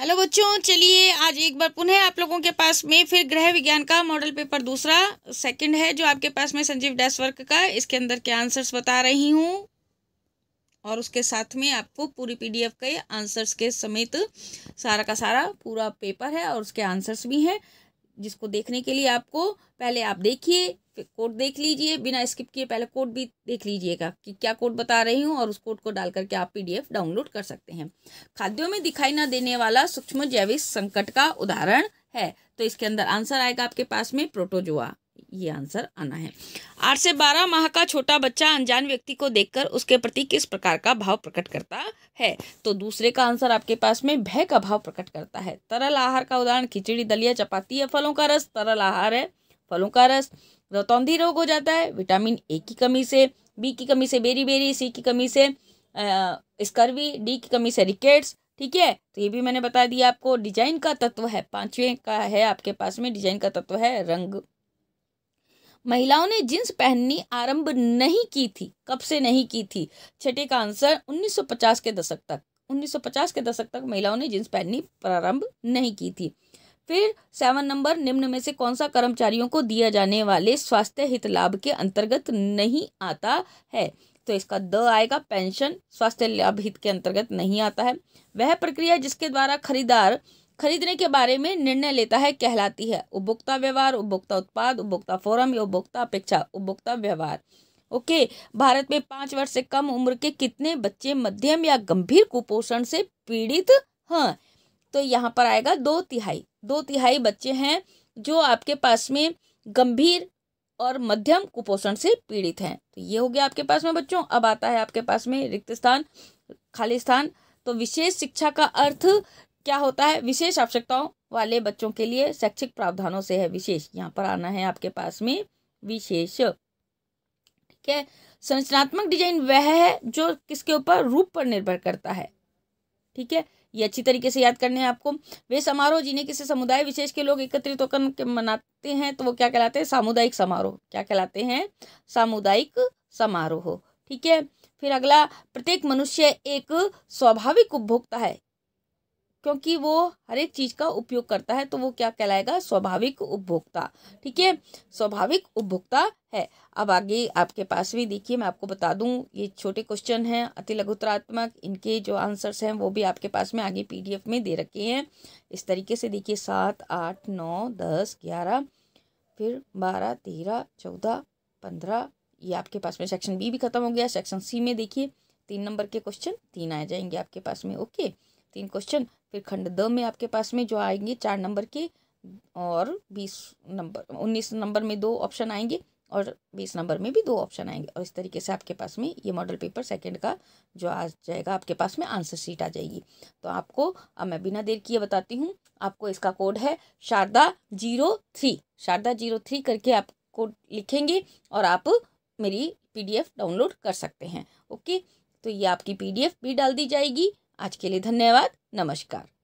hello बच्चों चलिए आज एक बार पुनः आप लोगों के पास में फिर ग्रह विज्ञान का मॉडल पेपर दूसरा सेकंड है जो आपके पास में संजीव डैसवर्क का इसके अंदर के आंसर्स बता रही हूँ और उसके साथ में आपको पूरी पीडीएफ के आंसर्स के समेत सारा का सारा पूरा पेपर है और उसके आंसर्स भी हैं जिसको देखने के लिए आपको पहले आप देखिए कोड देख लीजिए बिना स्किप किए पहले कोड भी देख लीजिएगा कि क्या कोड बता रही हूँ और उस कोड को डाल करके आप पीडीएफ डाउनलोड कर सकते हैं खाद्यों में दिखाई ना देने वाला सूक्ष्म जैविक संकट का उदाहरण है तो इसके अंदर आंसर आएगा आपके पास में प्रोटोजोआ ये आंसर आना है आठ से बारह माह का छोटा बच्चा अनजान व्यक्ति को देखकर उसके प्रति किस प्रकार का भाव प्रकट करता है तो दूसरे का आंसर आपके पास में भय का भाव प्रकट करता है तरल आहार का उदाहरण खिचड़ी दलिया चपाती या फलों का रस तरल आहार है फलों का रस रतौंधी रोग हो जाता है विटामिन ए की कमी से बी की कमी से बेरी बेरी सी की कमी से स्कर्वी डी की कमी से रिकेट्स ठीक है तो ये भी मैंने बता दिया आपको डिजाइन का तत्व है पांचवें का है आपके पास में डिजाइन का तत्व है रंग महिलाओं ने जींस पहननी आरंभ नहीं की थी कब से नहीं की थी छठे का आंसर 1950 के दशक तक 1950 के दशक तक महिलाओं ने जींस पहननी प्रारंभ नहीं की थी फिर सेवन नंबर निम्न में से कौन सा कर्मचारियों को दिया जाने वाले स्वास्थ्य हित लाभ के अंतर्गत नहीं आता है तो इसका द आएगा पेंशन स्वास्थ्य लाभ हित के अंतर्गत नहीं आता है वह प्रक्रिया जिसके द्वारा खरीदार खरीदने के बारे में निर्णय लेता है कहलाती है उपभोक्ता व्यवहार उपभोक्ता उत्पाद उपभोक्ता फोरम या उपभोक्ता अपेक्षा उपभोक्ता व्यवहार ओके भारत में पांच वर्ष से कम उम्र के कितने बच्चे मध्यम या गंभीर कुपोषण से पीड़ित हैं तो यहाँ पर आएगा दो तिहाई दो तिहाई बच्चे हैं जो आपके पास में गंभीर और मध्यम कुपोषण से पीड़ित हैं तो ये हो गया आपके पास में बच्चों अब आता है आपके पास में रिक्त स्थान खाली स्थान तो विशेष शिक्षा का अर्थ क्या होता है विशेष आवश्यकताओं वाले बच्चों के लिए शैक्षिक प्रावधानों से है विशेष यहाँ पर आना है आपके पास में विशेष ठीक है संरचनात्मक डिजाइन वह है जो किसके ऊपर रूप पर निर्भर करता है ठीक है ये अच्छी तरीके से याद करने हैं आपको वे समारोह जिन्हें किसी समुदाय विशेष के लोग एकत्रित होकर मनाते हैं तो वो क्या कहलाते हैं सामुदायिक समारोह क्या कहलाते हैं सामुदायिक समारोह ठीक है फिर अगला प्रत्येक मनुष्य एक स्वाभाविक उपभोक्ता है क्योंकि वो हर एक चीज़ का उपयोग करता है तो वो क्या कहलाएगा स्वाभाविक उपभोक्ता ठीक है स्वाभाविक उपभोक्ता है अब आगे आपके पास भी देखिए मैं आपको बता दूं ये छोटे क्वेश्चन हैं अति लघुतरात्मक इनके जो आंसर्स हैं वो भी आपके पास में आगे पीडीएफ में दे रखे हैं इस तरीके से देखिए सात आठ नौ दस ग्यारह फिर बारह तेरह चौदह पंद्रह ये आपके पास में सेक्शन बी भी खत्म हो गया सेक्शन सी में देखिए तीन नंबर के क्वेश्चन तीन आ जाएंगे आपके पास में ओके तीन क्वेश्चन फिर खंड द में आपके पास में जो आएंगे चार नंबर के और बीस नंबर उन्नीस नंबर में दो ऑप्शन आएंगे और बीस नंबर में भी दो ऑप्शन आएंगे और इस तरीके से आपके पास में ये मॉडल पेपर सेकंड का जो आ जाएगा आपके पास में आंसर शीट आ जाएगी तो आपको अब मैं बिना देर किए बताती हूँ आपको इसका कोड है Sharda zero three Sharda zero three करके आप कोड लिखेंगे और आप मेरी पीडीएफ डाउनलोड कर सकते हैं ओके तो ये आपकी पीडीएफ भी डाल दी जाएगी आज के लिए धन्यवाद नमस्कार